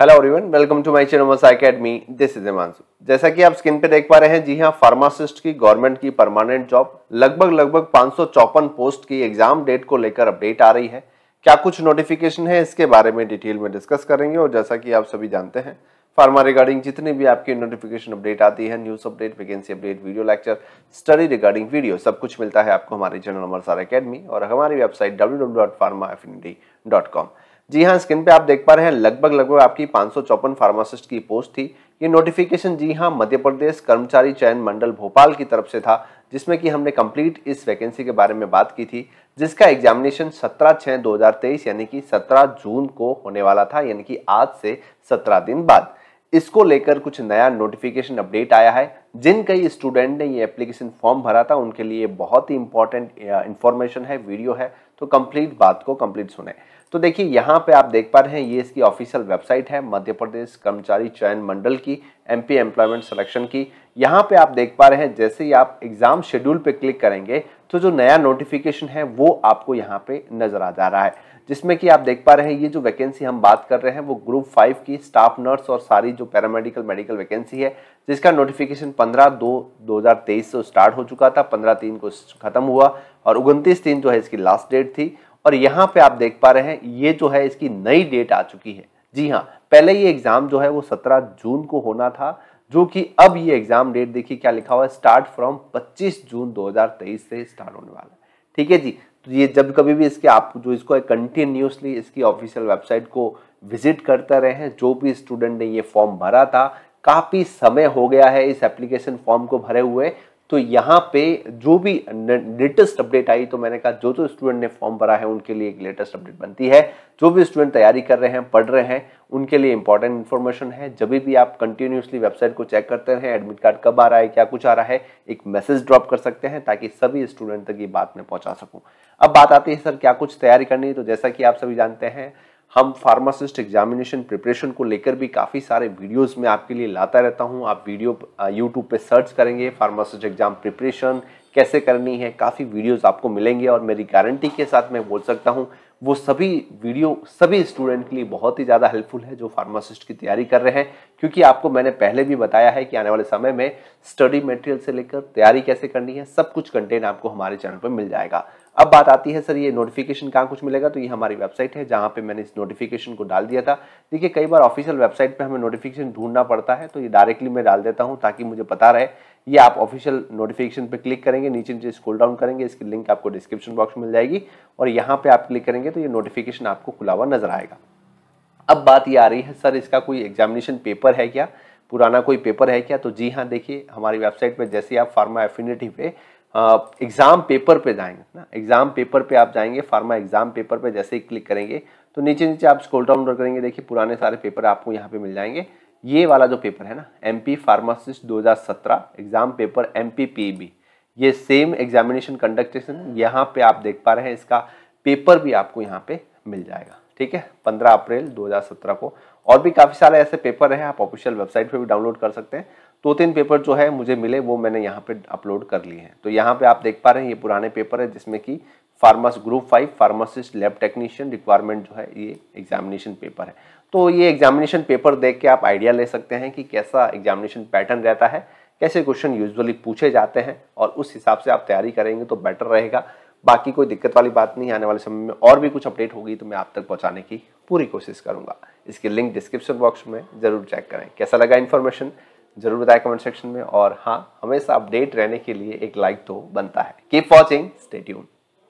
hello everyone welcome to my channel Masa academy this is Himanshu जैसा कि आप स्क्रीन पे देख पा रहे हैं जी हां फार्मासिस्ट की गवर्नमेंट की परमानेंट जॉब लगभग लगभग पाँच पोस्ट की एग्जाम डेट को लेकर अपडेट आ रही है क्या कुछ नोटिफिकेशन है इसके बारे में डिटेल में डिस्कस करेंगे और जैसा कि आप सभी जानते हैं फार्मा रिगार्डिंग जितनी भी आपकी नोटिफिकेशन अपडेट आती है news update vacancy update video lecture study regarding video सब कुछ मिलता है आपको हमारे चैनल अमरसार सारा अकेडमी और हमारी वेबसाइट डब्ल्यू जी हाँ स्क्रीन पे आप देख पा रहे हैं लगभग लगभग आपकी पाँच फार्मासिस्ट की पोस्ट थी ये नोटिफिकेशन जी हाँ मध्य प्रदेश कर्मचारी चयन मंडल भोपाल की तरफ से था जिसमें कि हमने कंप्लीट इस वैकेंसी के बारे में बात की थी जिसका एग्जामिनेशन 17 छः 2023 यानी कि 17 जून को होने वाला था यानी कि आज से 17 दिन बाद इसको लेकर कुछ नया नोटिफिकेशन अपडेट आया है जिन कई स्टूडेंट ने ये एप्लीकेशन फॉर्म भरा था उनके लिए बहुत ही इंपॉर्टेंट इन्फॉर्मेशन है वीडियो है तो कंप्लीट बात को कंप्लीट सुने तो देखिए यहाँ पे आप देख पा रहे हैं ये इसकी ऑफिशियल वेबसाइट है मध्य प्रदेश कर्मचारी चयन मंडल की एमपी एम्प्लॉयमेंट सिलेक्शन की यहाँ पे आप देख पा रहे हैं जैसे ही आप एग्जाम शेड्यूल पे क्लिक करेंगे तो जो नया नोटिफिकेशन है वो आपको यहाँ पे नज़र आ जा रहा है जिसमें कि आप देख पा रहे हैं ये जो वैकेंसी हम बात कर रहे हैं वो ग्रुप फाइव की स्टाफ नर्स और सारी जो पैरामेडिकल मेडिकल वैकेंसी है जिसका नोटिफिकेशन पंद्रह दो दो हज़ार तेईस से स्टार्ट हो चुका था पंद्रह तीन को ख़त्म हुआ और उनतीस तीन जो है इसकी लास्ट डेट थी और यहाँ पे आप देख पा रहे हैं ये जो है इसकी नई डेट आ चुकी है जी हाँ पहले ये एग्ज़ाम जो है वो सत्रह जून को होना था जो कि अब ये एग्जाम डेट देखिए क्या लिखा हुआ है स्टार्ट फ्रॉम 25 जून 2023 से स्टार्ट होने वाला है ठीक है जी तो ये जब कभी भी इसके आप जो इसको कंटिन्यूसली इसकी ऑफिशियल वेबसाइट को विजिट करते रहे हैं जो भी स्टूडेंट ने ये फॉर्म भरा था काफ़ी समय हो गया है इस एप्लीकेशन फॉर्म को भरे हुए तो यहाँ पे जो भी लेटेस्ट अपडेट आई तो मैंने कहा जो जो स्टूडेंट ने फॉर्म भरा है उनके लिए एक लेटेस्ट अपडेट बनती है जो भी स्टूडेंट तैयारी कर रहे हैं पढ़ रहे हैं उनके लिए इंपॉर्टेंट इन्फॉर्मेशन है जब भी आप कंटिन्यूसली वेबसाइट को चेक करते हैं एडमिट कार्ड कब आ रहा है क्या कुछ आ रहा है एक मैसेज ड्रॉप कर सकते हैं ताकि सभी स्टूडेंट तक ये बात मैं पहुँचा सकूँ अब बात आती है सर क्या कुछ तैयारी करनी है तो जैसा कि आप सभी जानते हैं हम फार्मासिस्ट एग्जामिनेशन प्रिपरेशन को लेकर भी काफ़ी सारे वीडियोस में आपके लिए लाता रहता हूं आप वीडियो यूट्यूब पे सर्च करेंगे फार्मासिस्ट एग्जाम प्रिपरेशन कैसे करनी है काफ़ी वीडियोस आपको मिलेंगे और मेरी गारंटी के साथ मैं बोल सकता हूं वो सभी वीडियो सभी स्टूडेंट के लिए बहुत ही ज़्यादा हेल्पफुल है जो फार्मासिस्ट की तैयारी कर रहे हैं क्योंकि आपको मैंने पहले भी बताया है कि आने वाले समय में स्टडी मटेरियल से लेकर तैयारी कैसे करनी है सब कुछ कंटेंट आपको हमारे चैनल पर मिल जाएगा अब बात आती है सर ये नोटिफिकेशन कहाँ कुछ मिलेगा तो ये हमारी वेबसाइट है जहाँ पे मैंने इस नोटिफिकेशन को डाल दिया था देखिए कई बार ऑफिशियल वेबसाइट पे हमें नोटिफिकेशन ढूंढना पड़ता है तो ये डायरेक्टली मैं डाल देता हूँ ताकि मुझे पता रहे ये आप ऑफिशियल नोटिफिकेशन पे क्लिक करेंगे नीचे नीचे स्क्रॉल डाउन करेंगे इसकी लिंक आपको डिस्क्रिप्शन बॉक्स मिल जाएगी और यहाँ पे आप क्लिक करेंगे तो ये नोटिफिकेशन आपको खुला हुआ नजर आएगा अब बात ये आ रही है सर इसका कोई एग्जामिनेशन पेपर है क्या पुराना कोई पेपर है क्या तो जी हाँ देखिए हमारी वेबसाइट पर जैसे आप फार्मा एफिनिटी पे एग्ज़ाम पेपर पे जाएंगे ना एग्ज़ाम पेपर पे आप जाएंगे फार्मा एग्ज़ाम पेपर पे जैसे ही क्लिक करेंगे तो नीचे नीचे आप स्कोल डाउन करेंगे देखिए पुराने सारे पेपर आपको यहाँ पे मिल जाएंगे ये वाला जो पेपर है ना एम पी फार्मासिस्ट दो एग्ज़ाम पेपर एम पी ये सेम एग्जामिनेशन कंडक्टेशन यहाँ पे आप देख पा रहे हैं इसका पेपर भी आपको यहाँ पे मिल जाएगा ठीक है 15 अप्रैल 2017 को और भी काफ़ी सारे ऐसे पेपर हैं आप ऑफिशियल वेबसाइट पे भी डाउनलोड कर सकते हैं दो तीन पेपर जो है मुझे मिले वो मैंने यहाँ पे अपलोड कर लिए हैं तो यहाँ पे आप देख पा रहे हैं ये पुराने पेपर है जिसमें कि फार्मास group five pharmacist lab technician requirement जो है ये एग्जामिनेशन पेपर है तो ये एग्जामिनेशन पेपर देख के आप आइडिया ले सकते हैं कि कैसा एग्जामिनेशन पैटर्न रहता है कैसे क्वेश्चन यूजली पूछे जाते हैं और उस हिसाब से आप तैयारी करेंगे तो बेटर रहेगा बाकी कोई दिक्कत वाली बात नहीं आने वाले समय में और भी कुछ अपडेट होगी तो मैं आप तक पहुंचाने की पूरी कोशिश करूंगा इसके लिंक डिस्क्रिप्शन बॉक्स में जरूर चेक करें कैसा लगा इन्फॉर्मेशन जरूर बताएं कमेंट सेक्शन में और हाँ हमेशा अपडेट रहने के लिए एक लाइक तो बनता है कीप वॉचिंग स्टेट्यून